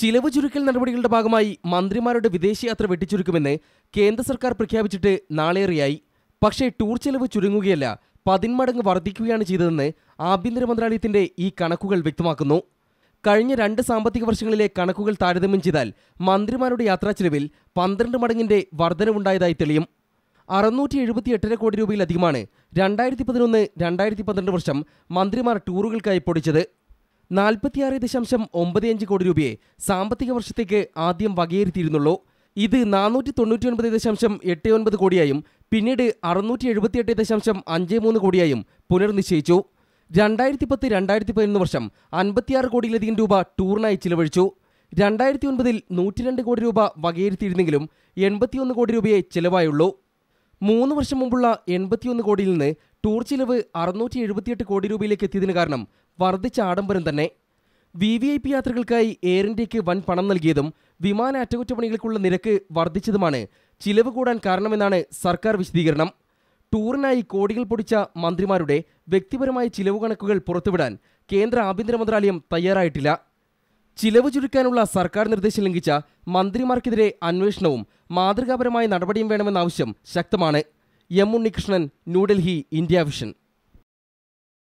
ചിലവ് ചുരുക്കൽ നടപടികളുടെ ഭാഗമായി മന്ത്രിമാരുടെ വിദേശയാത്ര വെട്ടിച്ചുരുക്കുമെന്ന് കേന്ദ്ര സർക്കാർ പ്രഖ്യാപിച്ചിട്ട് നാളേറെയായി പക്ഷേ ടൂർ ചെലവ് ചുരുങ്ങുകയല്ല പതിന്മടങ്ങ് വർദ്ധിക്കുകയാണ് ചെയ്തതെന്ന് ആഭ്യന്തര മന്ത്രാലയത്തിന്റെ ഈ കണക്കുകൾ വ്യക്തമാക്കുന്നു കഴിഞ്ഞ രണ്ട് സാമ്പത്തിക വർഷങ്ങളിലെ കണക്കുകൾ താരതമ്യം ചെയ്താൽ മന്ത്രിമാരുടെ യാത്രാ ചെലവിൽ പന്ത്രണ്ട് മടങ്ങിന്റെ വർധനവുണ്ടായതായി തെളിയും അറുന്നൂറ്റി എഴുപത്തി എട്ടര കോടി രൂപയിലധികമാണ് രണ്ടായിരത്തി പതിനൊന്ന് രണ്ടായിരത്തി പന്ത്രണ്ട് വർഷം മന്ത്രിമാർ ടൂറുകൾക്കായി പൊടിച്ചത് നാൽപ്പത്തിയാറ് ദശാംശം ഒമ്പതിയഞ്ച് കോടി രൂപയെ സാമ്പത്തിക വർഷത്തേക്ക് ആദ്യം വകയിരുത്തിയിരുന്നുള്ളൂ ഇത് നാനൂറ്റി തൊണ്ണൂറ്റി ഒൻപത് ദശാംശം എട്ട് ഒൻപത് കോടിയായും പിന്നീട് അറുന്നൂറ്റി എഴുപത്തിയെട്ട് ദശാംശം അഞ്ച് മൂന്ന് കോടിയായും പുനർനിശ്ചയിച്ചു രണ്ടായിരത്തി പത്ത് രണ്ടായിരത്തി പതിനൊന്ന് വർഷം അൻപത്തിയാറ് കോടിയിലധികം രൂപ ടൂറിനായി ചിലവഴിച്ചു രണ്ടായിരത്തി ഒൻപതിൽ നൂറ്റി രണ്ട് കോടി രൂപ വകയിരുത്തിയിരുന്നെങ്കിലും എൺപത്തിയൊന്ന് കോടി രൂപയെ ചിലവായുള്ളൂ മൂന്ന് വർഷം മുമ്പുള്ള എൺപത്തിയൊന്ന് കോടിയിൽ നിന്ന് ടൂർ ചിലവ് അറുന്നൂറ്റി എഴുപത്തിയെട്ട് കോടി രൂപയിലേക്ക് എത്തിയതിന് കാരണം വർദ്ധിച്ച ആഡംബരം തന്നെ വി വി ഐ പി യാത്രകൾക്കായി എയർ ഇന്ത്യക്ക് വൻ പണം നൽകിയതും വിമാന അറ്റകുറ്റപ്പണികൾക്കുള്ള നിരക്ക് വർദ്ധിച്ചതുമാണ് ചിലവ് കൂടാൻ കാരണമെന്നാണ് സർക്കാർ വിശദീകരണം ടൂറിനായി കോടികൾ പൊടിച്ച മന്ത്രിമാരുടെ വ്യക്തിപരമായ ചിലവ് കണക്കുകൾ പുറത്തുവിടാൻ കേന്ദ്ര ആഭ്യന്തര മന്ത്രാലയം തയ്യാറായിട്ടില്ല ചിലവ് ചുരുക്കാനുള്ള സർക്കാർ നിർദ്ദേശം ലംഘിച്ച മന്ത്രിമാർക്കെതിരെ അന്വേഷണവും മാതൃകാപരമായ നടപടിയും വേണമെന്ന ആവശ്യം ശക്തമാണ് M Unnikrishnan New Delhi India vision